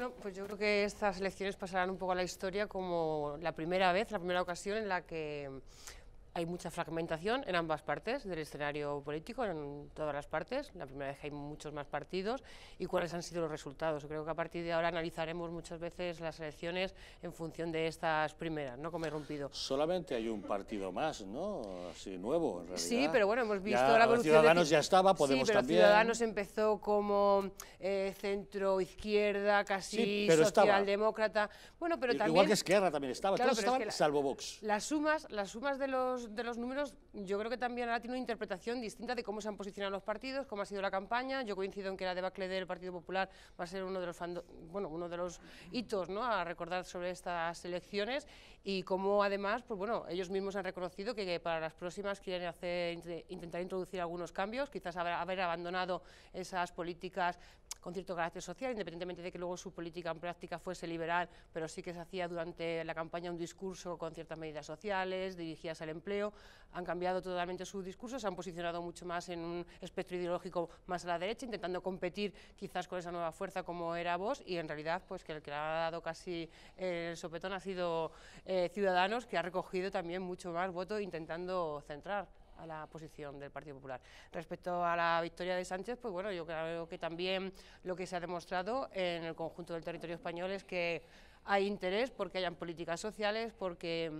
Bueno, pues yo creo que estas elecciones pasarán un poco a la historia como la primera vez, la primera ocasión en la que hay mucha fragmentación en ambas partes del escenario político, en todas las partes. La primera vez que hay muchos más partidos y cuáles han sido los resultados. Creo que a partir de ahora analizaremos muchas veces las elecciones en función de estas primeras, ¿no? Como he rompido. Solamente hay un partido más, ¿no? Así nuevo, Sí, pero bueno, hemos visto la evolución. Ciudadanos ya estaba, Podemos sí, Ciudadanos empezó como eh, centro-izquierda, casi socialdemócrata. Bueno, pero también... Igual que Esquerra también estaba, claro, estaban, salvo Vox. Las sumas, las sumas de los de los números, yo creo que también ahora tiene una interpretación distinta de cómo se han posicionado los partidos, cómo ha sido la campaña. Yo coincido en que la debacle del Partido Popular va a ser uno de los, bueno, uno de los hitos ¿no? a recordar sobre estas elecciones y cómo además, pues bueno, ellos mismos han reconocido que, para las próximas quieren hacer, intentar introducir algunos cambios, quizás haber abandonado esas políticas con cierto carácter social, independientemente de que luego su política en práctica fuese liberal, pero sí que se hacía durante la campaña un discurso con ciertas medidas sociales, dirigidas al empleo, han cambiado totalmente su discurso, se han posicionado mucho más en un espectro ideológico más a la derecha, intentando competir quizás con esa nueva fuerza como era vos y en realidad pues que el que le ha dado casi el sopetón ha sido eh, Ciudadanos, que ha recogido también mucho más voto intentando centrar a la posición del Partido Popular. Respecto a la victoria de Sánchez, pues bueno, yo creo que también lo que se ha demostrado en el conjunto del territorio español es que hay interés porque hayan políticas sociales, porque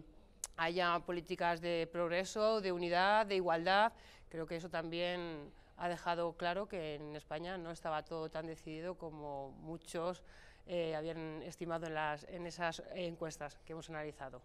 haya políticas de progreso, de unidad, de igualdad. Creo que eso también ha dejado claro que en España no estaba todo tan decidido como muchos eh, habían estimado las, en esas encuestas que hemos analizado.